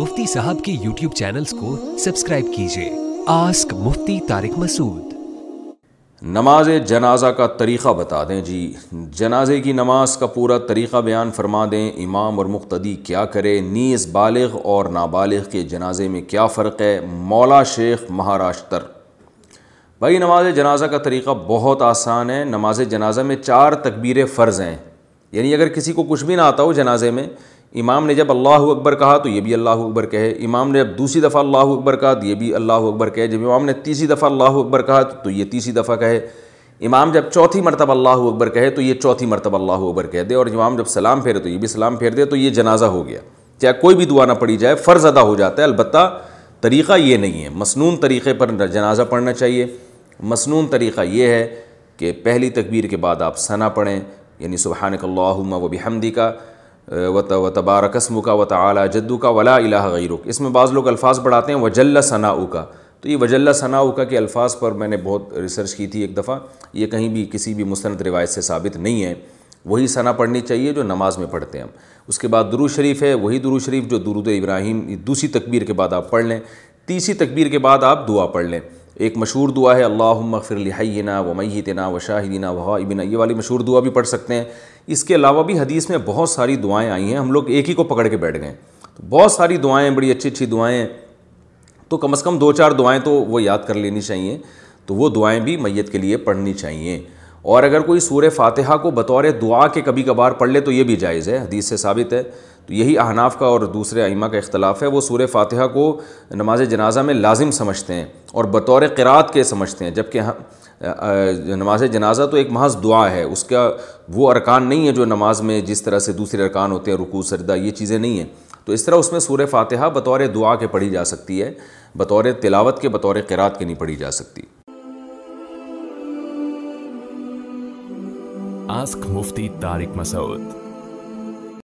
मुफ्ती साहब के YouTube channels को सब्सक्राइब कीजिए आस्क मुफ्ती तारिक मसूद नमाज जनाजा का तरीक़ा बता दें जी जनाजे की नमाज का पूरा तरीक़ा बयान फरमा दें इमाम और मुख्तदी क्या करे नीस बालग और नाबालिग के जनाजे में क्या फ़र्क है मौला शेख महाराष्ट्र भाई नमाज जनाजा का तरीक़ा बहुत आसान है नमाज जनाजा में चार तकबीरें फ़र्ज़ हैं यानी अगर किसी को कुछ भी ना आता हो जनाजे में इमाम ने जब अल्लाह अकबर कहा तो ये भी अल्लाह अकबर कहे इमाम ने जब दूसरी दफ़ा अल्लाह अकबर कहा तो ये भी अल्लाह अकबर कहे जब इमाम ने तीसरी दफ़ा अल्लाह अकबर कहा तो ये तीसरी दफ़ा कहे इमाम जब चौथी मरतब अल्लाह अकबर कहे तो ये चौथी मरतब अल्लाह अकबर कह दे और इमाम जब सलाम फेरे तो ये भी सलाम फेर दे तो ये जनाजा हो गया चाहे कोई भी दुआ ना पड़ी जाए फ़र्ज़ अदा हो जाता है अलबत् तरीक़ा ये नहीं है मसनून तरीक़े पर जनाजा पढ़ना चाहिए मसनून तरीक़ा ये है कि पहली तकबीर के बाद आप सना पढ़ें यानी सुबहानकल्ला वबी हमदी का व तबारकस्म का वत तला जद्दू का वला इला गैरुक इसमें बाज़ लोग अल्फाज पढ़ाते हैं वजल्ला सनाऊ का तो ये वजल्ला सनाऊ का के अल्फाज पर मैंने बहुत रिसर्च की थी एक दफ़ा ये कहीं भी किसी भी मुस्ंद रिवायत से साबित नहीं है वही सना पढ़नी चाहिए जो नमाज में पढ़ते हैं हम उसके बाद दुरू शरीफ है वही दुरू शरीफ जो दुरुद इब्राहिम दूसरी तकबीर के बाद आप पढ़ लें तीसरी तकबीर के बाद आप दुआ पढ़ लें एक मशहूर दुआ है अल्लाह फिर लिहाइना व मैतना व शाहिदीना वहाबिना ये वाली मशहूर दुआ भी पढ़ सकते हैं इसके अलावा भी हदीस में बहुत सारी दुआएं आई हैं हम लोग एक ही को पकड़ के बैठ गए तो बहुत सारी दुआएं बड़ी अच्छी अच्छी दुआएं तो कम अज़ कम दो चार दुआएं तो वो याद कर लेनी चाहिए तो वो दुआएं भी मैत के लिए पढ़नी चाहिए और अगर कोई सूर फातिहा को बतौर दुआ के कभी कभार पढ़ ले तो ये भी जायज़ है हदीस से साबित है तो यही अहनाफ का और दूसरे आइमा का इख्तलाफ है वो सूर फातिहा को नमाज जनाजा में लाजिम समझते हैं और बतौर क़रात के समझते हैं जबकि हम नमाज जनाजा तो एक महज दुआ है उसका वो अरकान नहीं है जो नमाज में जिस तरह से दूसरे अरकान होते हैं रुकू सरदा ये चीज़ें नहीं हैं तो इस तरह उसमें सूर फातहा बतौर दुआ के पढ़ी जा सकती है बतौर तिलावत के बतौर क़रात के नहीं पढ़ी जा सकती आस्क मुफ्ती तारिक मसूद